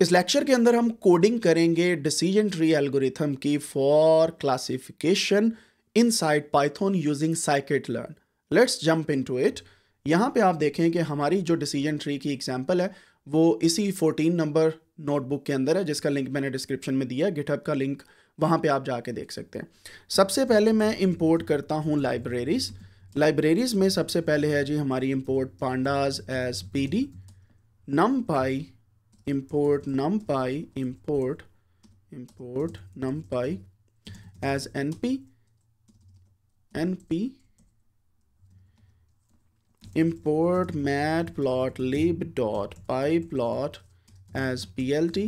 इस लेक्चर के अंदर हम कोडिंग करेंगे डिसीजन ट्री एल्गोरिथम की for classification inside Python using scikit learn let's jump into it यहाँ पे आप देखें कि हमारी जो डिसीजन ट्री की एग्जांपल है वो इसी 14 नंबर नोटबुक के अंदर है जिसका लिंक मैंने डिस्क्रिप्शन में दिया है गिटहब का लिंक वहाँ पे आप जाके देख सकते हैं सबसे पहले मैं इंपोर्ट करता हूँ लाइब्रेरीज़ लाइब्रेरीज़ में सबसे पहले है जी हमारी import pandas as P D numpy import numpy import import numpy as np np import matplotlib.pyplot as plt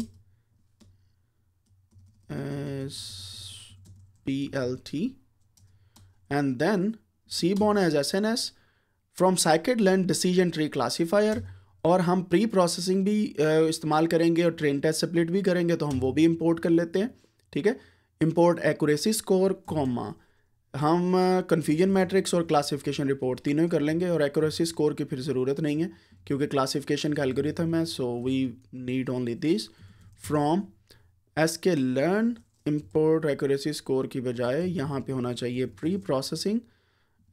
as plt and then seaborn as sns from scikit-learn decision tree classifier और हम pre processing भी इस्तेमाल करेंगे और train test सेपलेट भी करेंगे तो हम वो भी इम्पोर्ट कर लेते हैं ठीक है इम्पोर्ट एक्यूरेसी स्कोर कॉमा हम कन्फ्यूजन मैट्रिक्स और क्लासिफिकेशन रिपोर्ट तीनों ही कर लेंगे और एक्यूरेसी स्कोर की फिर ज़रूरत नहीं है क्योंकि क्लासिफिकेशन का एल्गोरिथम है so we need only this from S K learn import accuracy score की बजाय यहाँ पे होना चाहिए preprocessing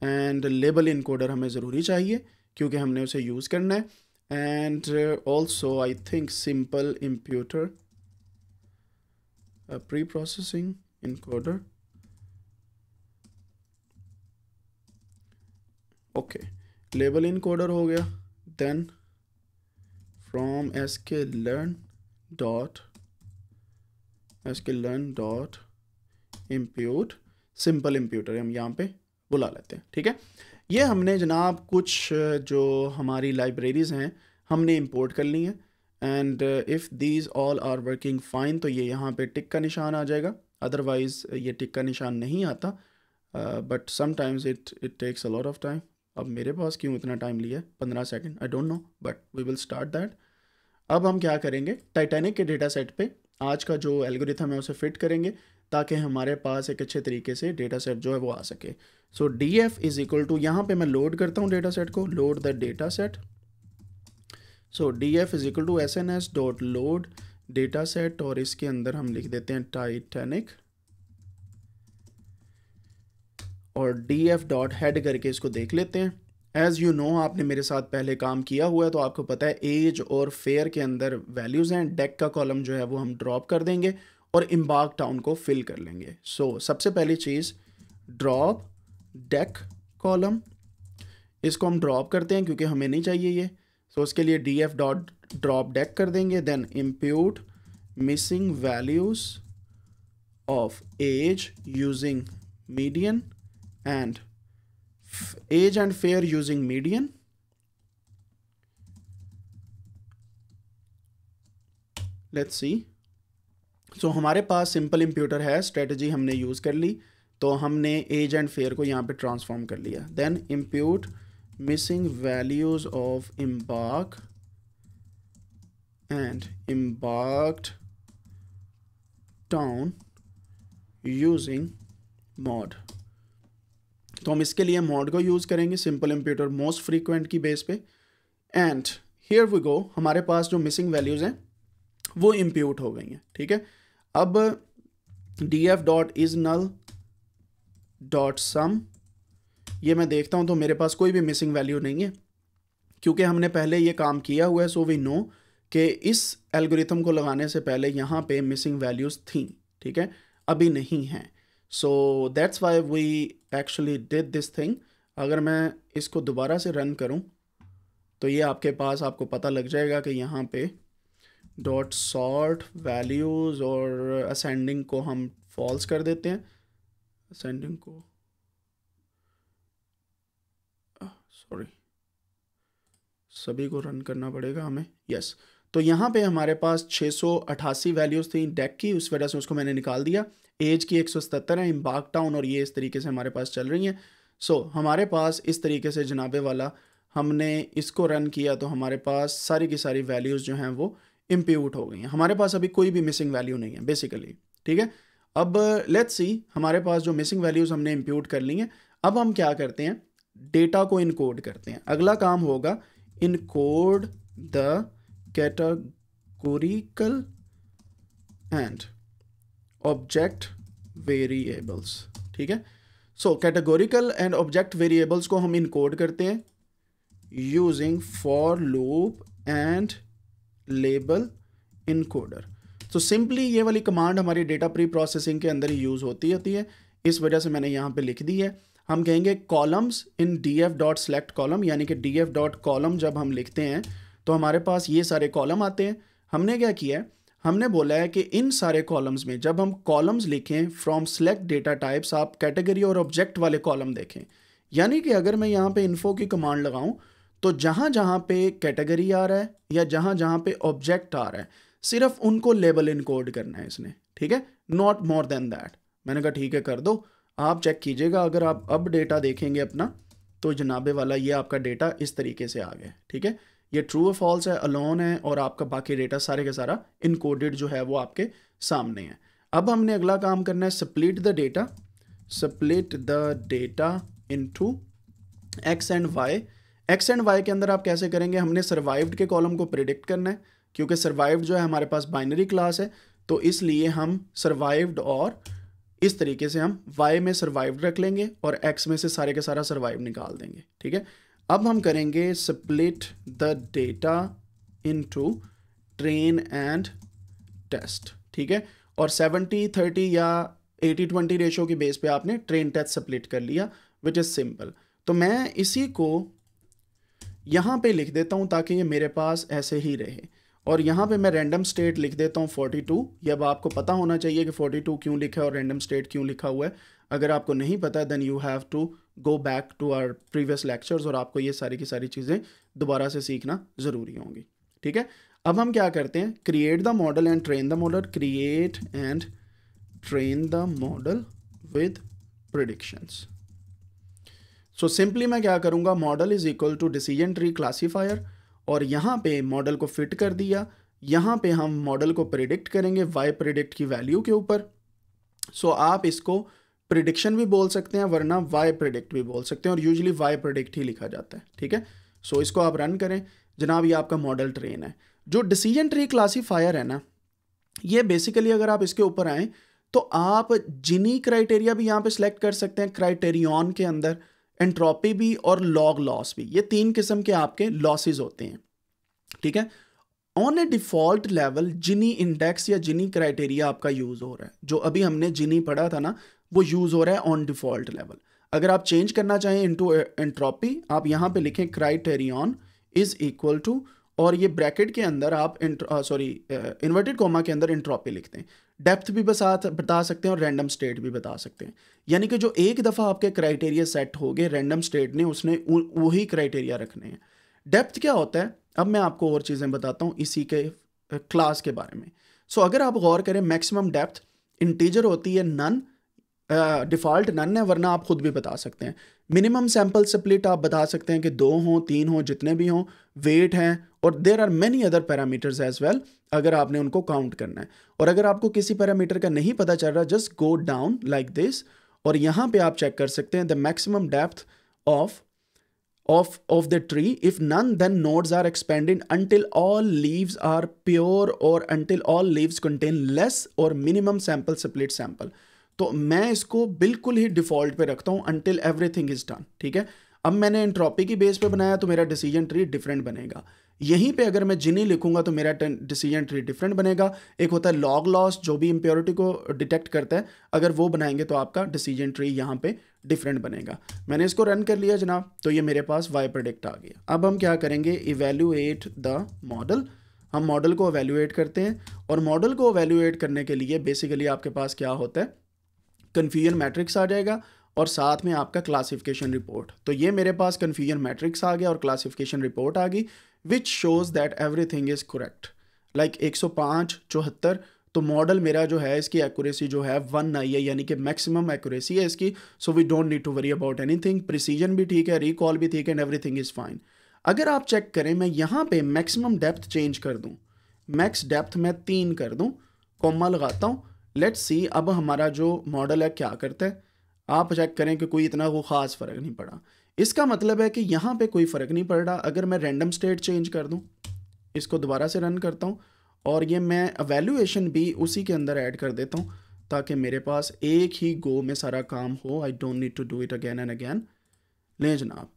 and label encoder हमें ज़रूरी चाहिए क्योंकि हमने उसे यूज़ करना है and uh, also I think simple imputer a pre-processing encoder okay label encoder ho gaya then from sklearn dot sklearn dot impute simple imputer हम यहाँ पे बुला लेते हैं ठीक है ये हमने जनाब कुछ जो हमारी लाइब्रेरीज़ हैं हमने इम्पोर्ट कर ली हैं and if these all are working fine तो ये यहाँ पे टिक का निशान आ जाएगा अदरवाइज़ ये टिक का निशान नहीं आता but sometimes it it takes a lot of time अब मेरे पास क्यों इतना टाइम लिया है पंद्रह second I don't know but we will start that अब हम क्या करेंगे टाइटेनिक के डेटा सेट पर आज का जो एल्गोरिथम है उसे फिट करेंगे ताकि हमारे पास एक अच्छे तरीके से डेटा सेट जो है वो आ सके so D F is equal to यहाँ पर मैं लोड करता हूँ डेटा सेट को load the data set so D F is equal to S N S dot load data set और इसके अंदर हम लिख देते हैं टाइटेनिक और डी एफ डॉट हेड करके इसको देख लेते हैं एज़ यू नो आपने मेरे साथ पहले काम किया हुआ है तो आपको पता है एज और फेयर के अंदर वैल्यूज़ हैं डेक का कॉलम जो है वो हम ड्रॉप कर देंगे और इम्बार्क टाउन को फिल कर लेंगे सो so, सबसे पहली चीज़ ड्रॉप डेक कॉलम इसको हम ड्रॉप करते हैं क्योंकि हमें नहीं चाहिए ये सो so, उसके लिए D F dot drop deck कर देंगे then impute missing values of age using median and age and fare using median let's see so so, हमारे पास सिंपल इम्प्यूटर है स्ट्रेटजी हमने यूज़ कर ली तो हमने एज एंड फेयर को यहाँ पे ट्रांसफॉर्म कर लिया then impute missing values of embark and embarked town using mode तो हम इसके लिए मॉड को यूज़ करेंगे सिंपल इम्प्यूटर मोस्ट फ्रीक्वेंट की बेस पे एंड हियर वी गो हमारे पास जो मिसिंग वैल्यूज़ हैं वो इम्प्यूट हो गई हैं ठीक है अब D F dot is null dot sum ये मैं देखता हूँ तो मेरे पास कोई भी मिसिंग वैल्यू नहीं है क्योंकि हमने पहले ये काम किया हुआ है सो वी नो कि इस एल्गोरिथम को लगाने से पहले यहाँ पे मिसिंग वैल्यूज़ थी ठीक है अभी नहीं हैं so that's why we actually did this thing अगर मैं इसको दोबारा से रन करूँ तो ये आपके पास आपको पता लग जाएगा कि यहाँ पे डॉट सॉर्ट वैल्यूज़ और असेंडिंग को हम फॉल्स कर देते हैं असेंडिंग को सॉरी ah, सभी को रन करना पड़ेगा हमें यस yes. तो यहाँ पे हमारे पास 688 वैल्यूज़ थी डेक की उस वजह से उसको मैंने निकाल दिया एज की 177 है इम्बाक टाउन और ये इस तरीके से हमारे पास चल रही हैं सो so, हमारे पास इस तरीके से जनाबे वाला हमने इसको रन किया तो हमारे पास सारी की सारी वैल्यूज़ जो हैं वो इम्प्यूट हो गई हैं हमारे पास अभी कोई भी मिसिंग वैल्यू नहीं है बेसिकली ठीक है अब लेट्स सी हमारे पास जो मिसिंग वैल्यूज़ हमने इम्प्यूट कर ली हैं अब हम क्या करते हैं डेटा को इनकोड करते हैं अगला काम होगा encode the categorical and object variables ठीक है so categorical and object variables को हम इनकोड करते हैं using for loop and label encoder तो सिंपली ये वाली कमांड हमारी डेटा प्री प्रोसेसिंग के अंदर ही यूज़ होती होती है इस वजह से मैंने यहाँ पे लिख दी है हम कहेंगे columns in D F dot select column यानी कि डी एफ डॉट कॉलम जब हम लिखते हैं तो हमारे पास ये सारे कॉलम आते हैं हमने क्या किया है हमने बोला है कि इन सारे कॉलम्स में जब हम कॉलम्स लिखें फ्रॉम सेलेक्ट डेटा टाइप्स आप कैटेगरी और ऑब्जेक्ट वाले कॉलम देखें यानी कि अगर मैं यहाँ पे इन्फो की कमांड लगाऊँ तो जहाँ जहाँ पे कैटेगरी आ रहा है या जहाँ जहाँ पे ऑब्जेक्ट आ रहा है सिर्फ उनको लेबल इनकोड करना है इसने ठीक है नॉट मोर देन दैट मैंने कहा ठीक है कर दो आप चेक कीजिएगा अगर आप अब डेटा देखेंगे अपना तो जनाबे वाला ये आपका डेटा इस तरीके से आ गया ठीक है ये ट्रू और फॉल्स है अलोन है और आपका बाकी डेटा सारे का सारा इनकोडेड जो है वो आपके सामने है अब हमने अगला काम करना है split the data split the data to X and Y X and Y के अंदर आप कैसे करेंगे हमने सर्वाइव्ड के कॉलम को प्रिडिक्ट करना है क्योंकि सर्वाइव्ड जो है हमारे पास बाइनरी क्लास है तो इसलिए हम सर्वाइव्ड और इस तरीके से हम वाई में सर्वाइव्ड रख लेंगे और एक्स में से सारे के सारा सर्वाइव निकाल देंगे ठीक है अब हम करेंगे split the data into train and test ठीक है और 70 30 या 80 20 रेशो के बेस पे आपने ट्रेन टेस्ट स्प्लिट कर लिया विच इज़ सिंपल तो मैं इसी को यहाँ पे लिख देता हूँ ताकि ये मेरे पास ऐसे ही रहे और यहाँ पे मैं रैंडम स्टेट लिख देता हूँ 42 ये अब आपको पता होना चाहिए कि 42 क्यों लिखा है और रैंडम स्टेट क्यों लिखा हुआ है अगर आपको नहीं पता then you have to go back to our previous lectures और आपको ये सारी की सारी चीज़ें दोबारा से सीखना ज़रूरी होंगी ठीक है अब हम क्या करते हैं create the model and train the model create and train the model with predictions so so simply मैं क्या करूँगा model is equal to decision tree classifier और यहाँ पे मॉडल को फिट कर दिया यहाँ पे हम मॉडल को प्रिडिक्ट करेंगे वाई प्रिडिक्ट की वैल्यू के ऊपर सो so आप इसको प्रिडिक्शन भी बोल सकते हैं वरना वाई प्रिडिक्ट भी बोल सकते हैं और यूजली वाई प्रिडिक्ट ही लिखा जाता है ठीक है सो so इसको आप रन करें जनाब ये आपका मॉडल ट्रेन है जो डिसीजन ट्री क्लासीफायर है ना ये बेसिकली अगर आप इसके ऊपर आएँ तो आप जिनी क्राइटेरिया भी यहाँ पे सिलेक्ट कर सकते हैं क्राइटेरियन के अंदर एंट्रोपी भी और लॉग लॉस भी ये तीन किस्म के आपके लॉसेस होते हैं ठीक है on a default level Gini index या जिनी क्राइटेरिया आपका यूज़ हो रहा है जो अभी हमने जिनी पढ़ा था ना वो यूज़ हो रहा है ऑन डिफॉल्ट लेवल अगर आप चेंज करना चाहें टू एंट्रोपी आप यहाँ पे लिखें क्राइटेरियन इज इक्वल टू और ये ब्रैकेट के अंदर आप सॉरी इन्वर्टेड कॉमा के अंदर एंट्रोपी लिखते हैं डेप्थ भी बता बता सकते हैं और रैंडम स्टेट भी बता सकते हैं यानी कि जो एक दफ़ा आपके क्राइटेरिया सेट हो गए रैंडम स्टेट ने उसने वही क्राइटेरिया रखने हैं डेप्थ क्या होता है अब मैं आपको और चीज़ें बताता हूँ इसी के क्लास के बारे में सो so, अगर आप गौर करें मैक्सिमम डेप्थ इंटीजर होती है नन डिफ़ॉल्ट नन है वरना आप खुद भी बता सकते हैं मिनिमम सैम्पल स्प्लिट आप बता सकते हैं कि दो हों तीन हों जितने भी हों वेट हैं और there are many other parameters as well अगर आपने उनको काउंट करना है और अगर आपको किसी पैरामीटर का नहीं पता चल रहा just go down like this और यहाँ पे आप चेक कर सकते हैं the maximum depth of of of the tree if none then nodes are expanded until all leaves are pure or until all leaves contain less or minimum sample split sample तो मैं इसको बिल्कुल ही default पे रखता हूँ until everything is done ठीक है अब मैंने एंट्रॉपी की बेस पे बनाया तो मेरा डिसीजन ट्री डिफरेंट बनेगा यहीं पे अगर मैं जिनी लिखूंगा तो मेरा डिसीजन ट्री डिफरेंट बनेगा एक होता है लॉग लॉस जो भी इम्प्योरिटी को डिटेक्ट करता है अगर वो बनाएंगे तो आपका डिसीजन ट्री यहाँ पे डिफरेंट बनेगा मैंने इसको रन कर लिया जनाब तो ये मेरे पास वाई प्रोडिक्ट आ गया अब हम क्या करेंगे इवेल्यूएट द मॉडल हम मॉडल को एवेल्यूएट करते हैं और मॉडल को अवेल्यूएट करने के लिए बेसिकली आपके पास क्या होता है कन्फ्यूजन मैट्रिक्स आ जाएगा और साथ में आपका क्लासिफिकेशन रिपोर्ट तो ये मेरे पास कन्फ्यूजन मैट्रिक्स आ गया और क्लासिफिकेशन रिपोर्ट आ गई which shows that everything is correct like 105 चौहत्तर तो मॉडल मेरा जो है इसकी एक्यूरेसी जो है वन आई है यानी कि मैक्सिमम एक्यूरेसी है इसकी so we don't need to worry about anything precision भी ठीक है रिकॉल भी ठीक है एंड एवरीथिंग इज़ फाइन अगर आप चेक करें मैं यहाँ पे मैक्सिमम डेप्थ चेंज कर दूँ मैक्स डेप्थ मैं तीन कर दूँ कोमा लगाता हूँ लेट्स सी अब हमारा जो मॉडल है क्या करता है आप चेक करें कि कोई इतना वो ख़ास फ़र्क नहीं पड़ा इसका मतलब है कि यहाँ पे कोई फ़र्क नहीं पड़ रहा अगर मैं रैंडम स्टेट चेंज कर दूँ इसको दोबारा से रन करता हूँ और ये मैं अवेलुएशन भी उसी के अंदर ऐड कर देता हूँ ताकि मेरे पास एक ही गो में सारा काम हो I don't need to do it again and again लें जनाब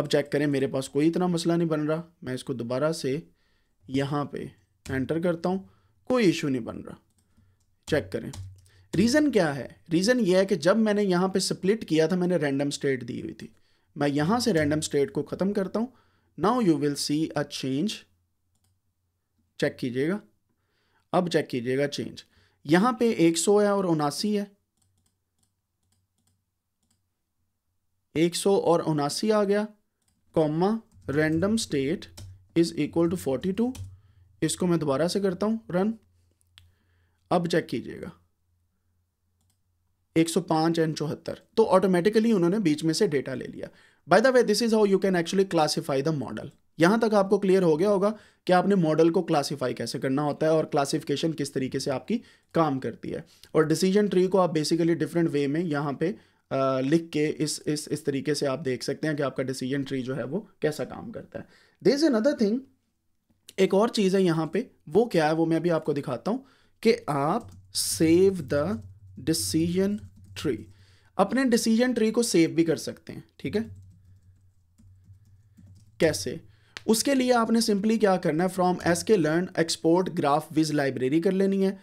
अब चेक करें मेरे पास कोई इतना मसला नहीं बन रहा मैं इसको दोबारा से यहाँ पे एंटर करता हूँ कोई इशू नहीं बन रहा चेक करें रीज़न क्या है रीज़न ये है कि जब मैंने यहाँ पे स्प्लिट किया था मैंने रैंडम स्टेट दी हुई थी मैं यहाँ से रैंडम स्टेट को ख़त्म करता हूँ now you will see a change check कीजिएगा अब चेक कीजिएगा चेंज यहाँ पे 100 है और उनासी है 100 और उनासी आ गया comma random state is equal to 42 इसको मैं दोबारा से करता हूँ रन अब चेक कीजिएगा 105 सौ एंड चौहत्तर तो ऑटोमेटिकली उन्होंने बीच में से डेटा ले लिया by the way this is how you can actually classify the model यहाँ तक आपको क्लियर हो गया होगा कि आपने मॉडल को क्लासीफाई कैसे करना होता है और क्लासिफिकेशन किस तरीके से आपकी काम करती है और डिसीजन ट्री को आप बेसिकली डिफरेंट वे में यहाँ पे आ, लिख के इस इस इस तरीके से आप देख सकते हैं कि आपका डिसीजन ट्री जो है वो कैसा काम करता है दिस इज़ अनदर थिंग एक और चीज़ है यहाँ पे वो क्या है वो मैं अभी आपको दिखाता हूँ कि आप सेव द डिसीजन ट्री अपने डिसीजन ट्री को सेव भी कर सकते हैं ठीक है कैसे उसके लिए आपने सिंपली क्या करना है from S K learn export graph viz library कर लेनी है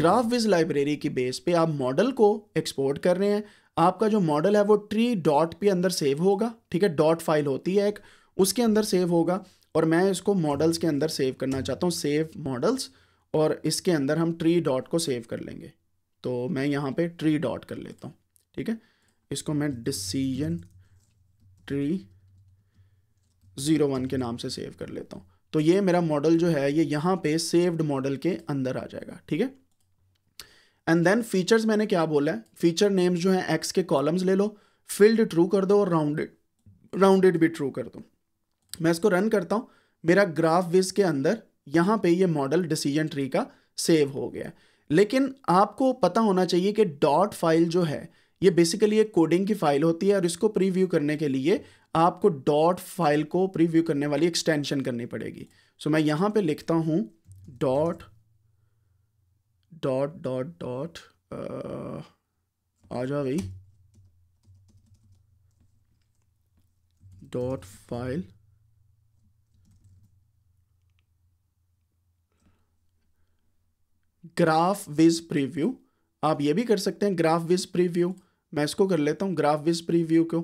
ग्राफ विज लाइब्रेरी की बेस पे आप मॉडल को एक्सपोर्ट कर रहे हैं आपका जो मॉडल है वो ट्री डॉट पे अंदर सेव होगा ठीक है डॉट फाइल होती है एक उसके अंदर सेव होगा और मैं इसको मॉडल्स के अंदर सेव करना चाहता हूँ सेव मॉडल्स और इसके अंदर हम ट्री डॉट को सेव कर लेंगे तो मैं यहाँ पे ट्री डॉट कर लेता हूँ ठीक है इसको मैं डिसीजन ट्री ज़ीरो वन के नाम से सेव कर लेता हूँ तो ये मेरा मॉडल जो है ये यहाँ पे सेव्ड मॉडल के अंदर आ जाएगा ठीक है एंड देन फीचर्स मैंने क्या बोला है फीचर नेम्स जो हैं एक्स के कॉलम्स ले लो फील्ड ट्रू कर दो और राउंडेड राउंडेड भी ट्रू कर दो मैं इसको रन करता हूँ मेरा ग्राफ विज के अंदर यहाँ पे ये मॉडल डिसीजन ट्री का सेव हो गया लेकिन आपको पता होना चाहिए कि डॉट फाइल जो है ये बेसिकली एक कोडिंग की फाइल होती है और इसको प्रीव्यू करने के लिए आपको डॉट फाइल को प्रीव्यू करने वाली एक्सटेंशन करनी पड़ेगी सो मैं यहाँ पे लिखता हूँ डॉट डॉट डॉट डॉट आ जाओ भाई dot file graph viz preview आप ये भी कर सकते हैं ग्राफ विज प्रीव्यू मैं इसको कर लेता हूँ ग्राफ विज प्रीव्यू को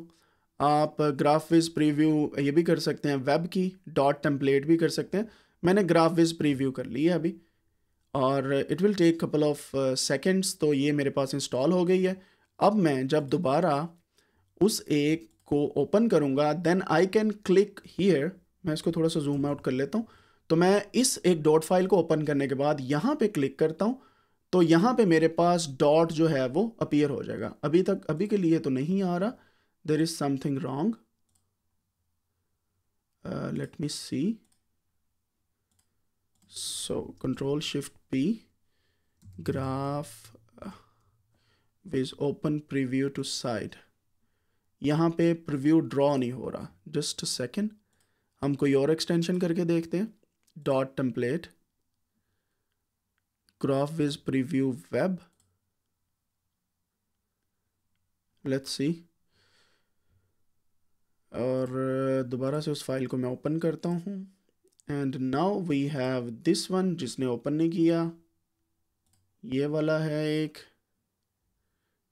आप ग्राफ विज प्रीव्यू ये भी कर सकते हैं वेब की डॉट टेम्पलेट भी कर सकते हैं मैंने ग्राफ विज प्रीव्यू कर ली है अभी और it will take couple of seconds तो ये मेरे पास इंस्टॉल हो गई है अब मैं जब दोबारा उस एक को ओपन करूँगा then I can click here मैं इसको थोड़ा सा जूम आउट कर लेता हूँ तो मैं इस एक डॉट फाइल को ओपन करने के बाद यहाँ पे क्लिक करता हूँ तो यहाँ पे मेरे पास डॉट जो है वो अपीयर हो जाएगा अभी तक अभी के लिए तो नहीं आ रहा there is something wrong let me see so control shift P graph viz open preview to side यहाँ पे प्रीव्यू ड्रॉ नहीं हो रहा जस्ट सेकेंड हम कोई और एक्सटेंशन करके देखते हैं dot template GraphViz preview web. Let's see. और uh, दोबारा से उस फाइल को मैं ओपन करता हूँ and now we have this one जिसने ओपन नहीं किया ये वाला है एक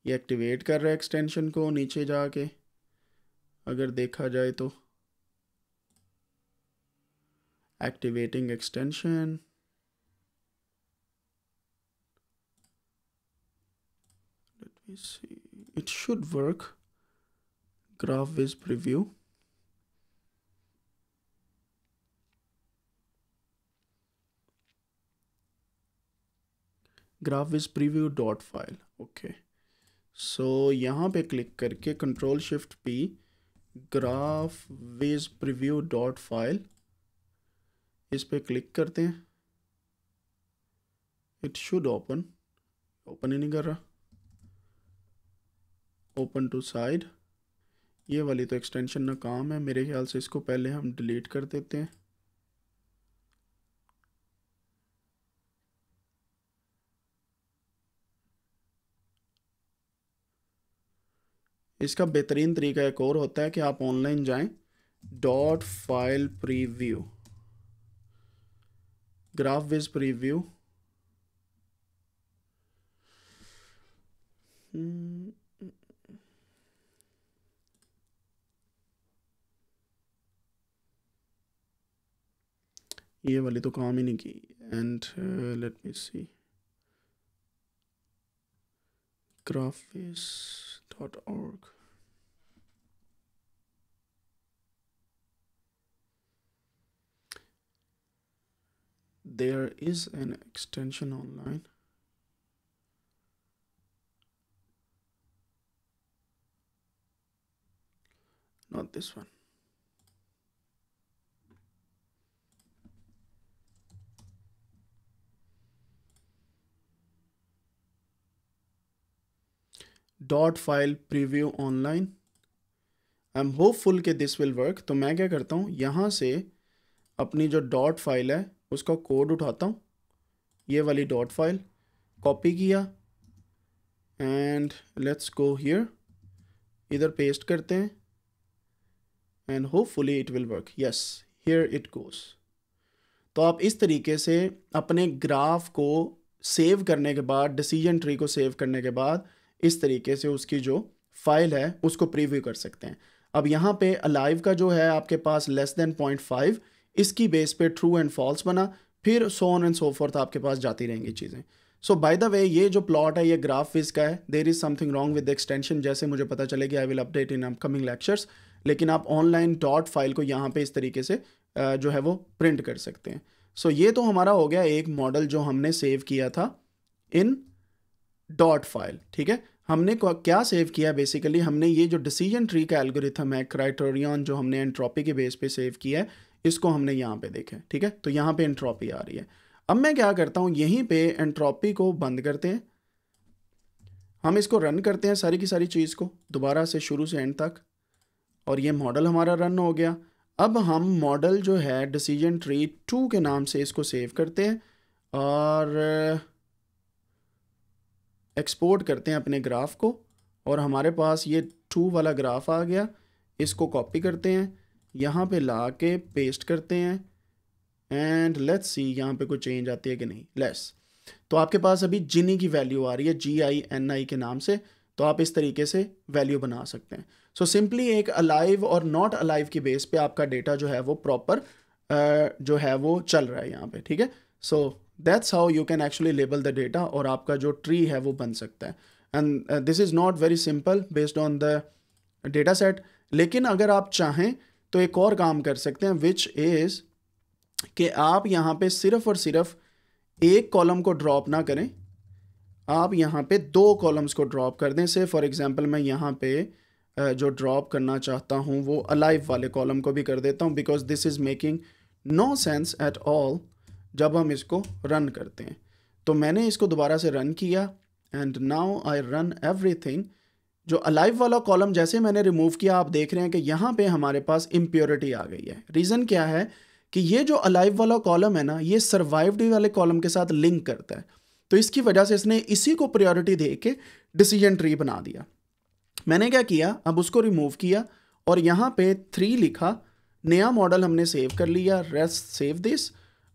ये एक्टिवेट कर रहा है एक्सटेंशन को नीचे जाके अगर देखा जाए तो activating extension. Let me see. It should work. Graph is preview. graph is preview dot file okay. so, यहाँ पे क्लिक करके control shift p graph viz preview dot file इस पर क्लिक करते हैं इट शुड ओपन ओपन ही नहीं कर रहा ओपन टू साइड ये वाली तो एक्सटेंशन ना काम है मेरे ख्याल से इसको पहले हम डिलीट कर देते हैं इसका बेहतरीन तरीका एक और होता है कि आप ऑनलाइन जाएं dot file preview graph viz preview ये वाली तो काम ही नहीं की and let me see graph dot org there is an extension online not this one dot file preview online I'm hopeful hopeful this will work work तो मैं क्या करता हूँ यहाँ से अपनी जो डॉट फाइल है उसका कोड उठाता हूँ ये वाली डॉट फाइल कॉपी किया एंड लेट्स गो हियर इधर पेस्ट करते हैं and hopefully it will work yes here it goes तो आप इस तरीके से अपने ग्राफ को सेव करने के बाद डिसीजन ट्री को सेव करने के बाद इस तरीके से उसकी जो फाइल है उसको प्रीव्यू कर सकते हैं अब यहाँ पे अलाइव का जो है आपके पास लेस देन पॉइंट फाइव इसकी बेस पे ट्रू एंड फॉल्स बना फिर so on and so forth आपके पास जाती रहेंगी चीज़ें सो बाय द वे ये जो प्लॉट है ये ग्राफ विज का है there is something wrong with extension जैसे मुझे पता चलेगी I will update in upcoming lectures लेकिन आप ऑनलाइन डॉट फाइल को यहाँ पे इस तरीके से जो है वो प्रिंट कर सकते हैं सो so, ये तो हमारा हो गया एक मॉडल जो हमने सेव किया था इन डॉट फाइल ठीक है हमने क्या सेव किया बेसिकली हमने ये जो डिसीजन ट्री का एल्गोरिथम है क्राइटोरियन जो हमने एंट्रोपी के बेस पे सेव किया है इसको हमने यहाँ पे देखा है ठीक है तो यहाँ पे एंट्रोपी आ रही है अब मैं क्या करता हूँ यहीं पे एंट्रोपी को बंद करते हैं हम इसको रन करते हैं सारी की सारी चीज़ को दोबारा से शुरू से एंड तक और ये मॉडल हमारा रन हो गया अब हम मॉडल जो है डिसीजन ट्री टू के नाम से इसको सेव करते हैं और एक्सपोर्ट करते हैं अपने ग्राफ को और हमारे पास ये टू वाला ग्राफ आ गया इसको कॉपी करते हैं यहाँ पे ला के पेस्ट करते हैं एंड लेट्स सी यहाँ पे कोई चेंज आती है कि नहीं लेस तो आपके पास अभी जिनी की वैल्यू आ रही है जी आई एन आई के नाम से तो आप इस तरीके से वैल्यू बना सकते हैं सो so, सिंपली एक अलाइव और नॉट अलाइव की बेस पे आपका डेटा जो है वो प्रॉपर जो है वो चल रहा है यहाँ पे ठीक है so that's how you can actually label the data और आपका जो ट्री है वो बन सकता है and this is not very simple based on the data set लेकिन अगर आप चाहें तो एक और काम कर सकते हैं विच इज़ कि आप यहाँ पे सिर्फ और सिर्फ एक कॉलम को ड्रॉप ना करें आप यहाँ पे दो कॉलम्स को ड्रॉप कर दें से फॉर एग्ज़ाम्पल मैं यहाँ पे जो ड्रॉप करना चाहता हूँ वो अलाइव वाले कॉलम को भी कर देता हूँ because this is making no sense at all जब हम इसको रन करते हैं तो मैंने इसको दोबारा से रन किया and now I run everything जो अलाइव वाला कॉलम जैसे मैंने रिमूव किया आप देख रहे हैं कि यहाँ पे हमारे पास इम्प्योरिटी आ गई है रीज़न क्या है कि ये जो अलाइव वाला कॉलम है ना ये सर्वाइव्ड वाले कॉलम के साथ लिंक करता है तो इसकी वजह से इसने इसी को प्रायोरिटी दे के डिसीजन ट्री बना दिया मैंने क्या किया अब उसको रिमूव किया और यहाँ पे थ्री लिखा नया मॉडल हमने सेव कर लिया रेस्ट सेव दिस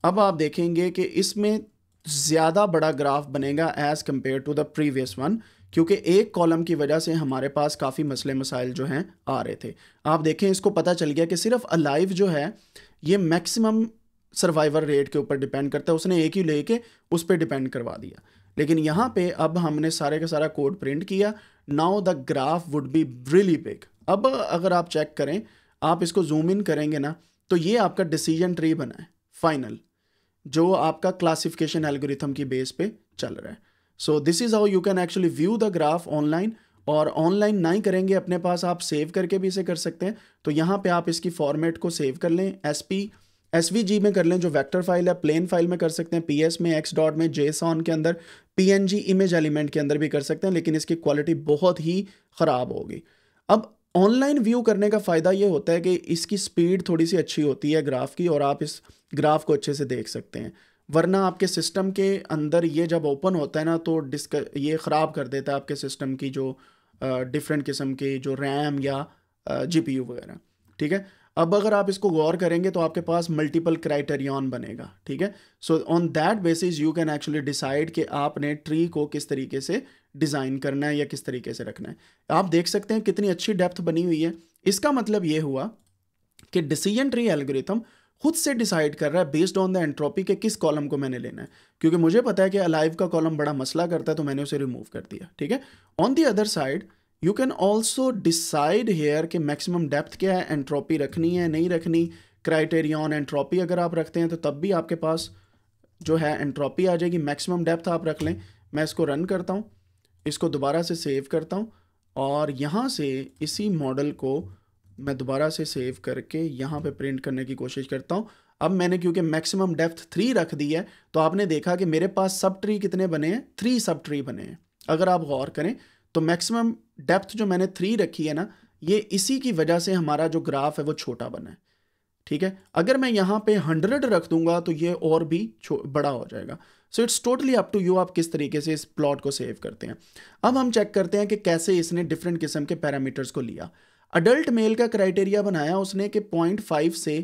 अब आप देखेंगे कि इसमें ज़्यादा बड़ा ग्राफ बनेगा as compare to the previous one क्योंकि एक कॉलम की वजह से हमारे पास काफ़ी मसले मसाइल जो हैं आ रहे थे आप देखें इसको पता चल गया कि सिर्फ अलाइव जो है ये मैक्सिमम सर्वाइवर रेट के ऊपर डिपेंड करता है उसने एक ही ले के उस पर डिपेंड करवा दिया लेकिन यहाँ पे अब हमने सारे का सारा कोड प्रिंट किया now the graph would be really big अब अगर आप चेक करें आप इसको जूम इन करेंगे ना तो ये आपका डिसीजन ट्री बना है फाइनल जो आपका क्लासिफिकेशन एल्गोरिथम की बेस पे चल रहा है so this is how you can actually view the graph online और ऑनलाइन नहीं करेंगे अपने पास आप सेव करके भी इसे कर सकते हैं तो यहाँ पे आप इसकी फॉर्मेट को सेव कर लें S P S V G में कर लें जो वेक्टर फाइल है प्लेन फाइल में कर सकते हैं पी एस में एक्स डॉट में जे के अंदर P N G image element के अंदर भी कर सकते हैं लेकिन इसकी क्वालिटी बहुत ही ख़राब होगी अब ऑनलाइन व्यू करने का फ़ायदा ये होता है कि इसकी स्पीड थोड़ी सी अच्छी होती है ग्राफ की और आप इस ग्राफ को अच्छे से देख सकते हैं वरना आपके सिस्टम के अंदर ये जब ओपन होता है ना तो डिस्क ये ख़राब कर देता है आपके सिस्टम की जो डिफरेंट किस्म के जो रैम या जी पी यू वगैरह ठीक है अब अगर आप इसको गौर करेंगे तो आपके पास मल्टीपल क्राइटेरियन बनेगा ठीक है so on that basis you can actually decide कि आपने ट्री को किस तरीके से डिज़ाइन करना है या किस तरीके से रखना है आप देख सकते हैं कितनी अच्छी डेप्थ बनी हुई है इसका मतलब ये हुआ कि डिसीजन ट्री एल्गोरिथम खुद से डिसाइड कर रहा है बेस्ड ऑन द एंट्रोपी के किस कॉलम को मैंने लेना है क्योंकि मुझे पता है कि अलाइव का कॉलम बड़ा मसला करता है तो मैंने उसे रिमूव कर दिया ठीक है on the other side you can also decide here कि मैक्सिमम डेप्थ क्या है एंट्रोपी रखनी है नहीं रखनी क्राइटेरिया ऑन एंट्रोपी अगर आप रखते हैं तो तब भी आपके पास जो है एंट्रोपी आ जाएगी मैक्सिमम डेप्थ आप रख लें मैं इसको रन करता हूँ इसको दोबारा से सेव करता हूँ और यहाँ से इसी मॉडल को मैं दोबारा से सेव करके यहाँ पे प्रिंट करने की कोशिश करता हूँ अब मैंने क्योंकि मैक्सिमम डेप्थ थ्री रख दी है तो आपने देखा कि मेरे पास सब ट्री कितने बने हैं थ्री सब ट्री बने हैं अगर आप गौर करें तो मैक्सिमम डेप्थ जो मैंने थ्री रखी है ना ये इसी की वजह से हमारा जो ग्राफ है वो छोटा बना है ठीक है अगर मैं यहाँ पे हंड्रेड रख दूंगा तो ये और भी बड़ा हो जाएगा so it's totally up to you आप किस तरीके से इस प्लॉट को सेव करते हैं अब हम चेक करते हैं कि कैसे इसने डिफरेंट किस्म के पैरामीटर्स को लिया अडल्ट मेल का क्राइटेरिया बनाया उसने कि पॉइंट फाइव से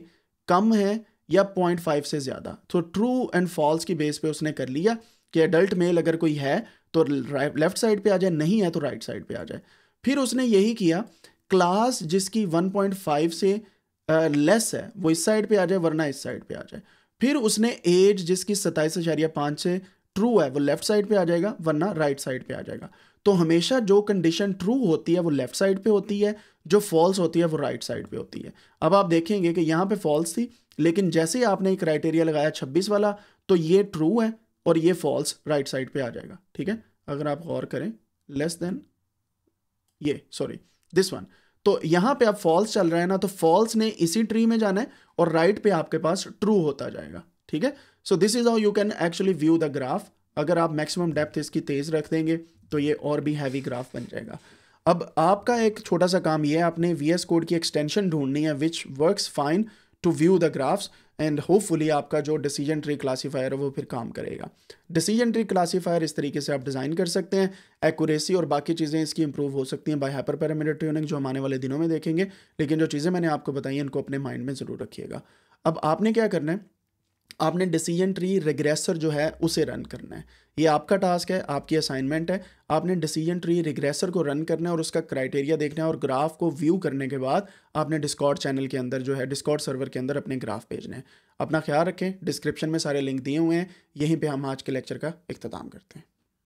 कम है या पॉइंट फाइव से ज़्यादा तो ट्रू एंड फॉल्स की बेस पे उसने कर लिया कि अडल्ट मेल अगर कोई है तो लेफ्ट साइड पे आ जाए नहीं है तो राइट साइड पे आ जाए फिर उसने यही किया क्लास जिसकी 1.5 से लेस है वो इस साइड पे आ जाए वरना इस साइड पे आ जाए फिर उसने एज जिसकी सताईस से ट्रू है वो लेफ्ट साइड पे आ जाएगा वरना राइट साइड पे आ जाएगा तो हमेशा जो कंडीशन ट्रू होती है वो लेफ्ट साइड पे होती है जो फॉल्स होती है वो राइट right साइड पे होती है अब आप देखेंगे कि यहाँ पे फॉल्स थी लेकिन जैसे ही आपने क्राइटेरिया लगाया छब्बीस वाला तो ये ट्रू है और ये फॉल्स राइट साइड पे आ जाएगा ठीक है अगर आप गौर करें लेस देन ये सॉरी दिस वन तो यहाँ पे आप फॉल्स चल रहे हैं ना तो फॉल्स ने इसी ट्री में जाना है और राइट right पे आपके पास ट्रू होता जाएगा ठीक है so this is how you can actually view the graph अगर आप मैक्सिमम डेप्थ इसकी तेज़ रख देंगे तो ये और भी हैवी ग्राफ बन जाएगा अब आपका एक छोटा सा काम ये है आपने वी एस कोड की एक्सटेंशन ढूंढनी है which works fine to view the graphs and hopefully आपका जो डिसीजन ट्री क्लासीफायर है वो फिर काम करेगा डिसीजन ट्री क्लासीफायर इस तरीके से आप डिज़ाइन कर सकते हैं एक्यूरेसी और बाकी चीज़ें इसकी इंप्रूव हो सकती हैं बाय हाइपर पैरामीटर ट्यूनिंग जो हम आने वाले दिनों में देखेंगे लेकिन जो चीज़ें मैंने आपको बताई हैं इनको अपने माइंड में ज़रूर रखिएगा अब आपने क्या करना है आपने डिसीजन ट्री रिग्रेसर जो है उसे रन करना है ये आपका टास्क है आपकी असाइनमेंट है आपने डिसीजन ट्री रिग्रेसर को रन करना है और उसका क्राइटेरिया देखना है और ग्राफ को व्यू करने के बाद आपने डिस्कॉर्ड चैनल के अंदर जो है डिस्कॉर्ड सर्वर के अंदर अपने ग्राफ भेजना है अपना ख्याल रखें डिस्क्रिप्शन में सारे लिंक दिए हुए हैं यहीं पर हम आज के लेक्चर का अख्ताम करते हैं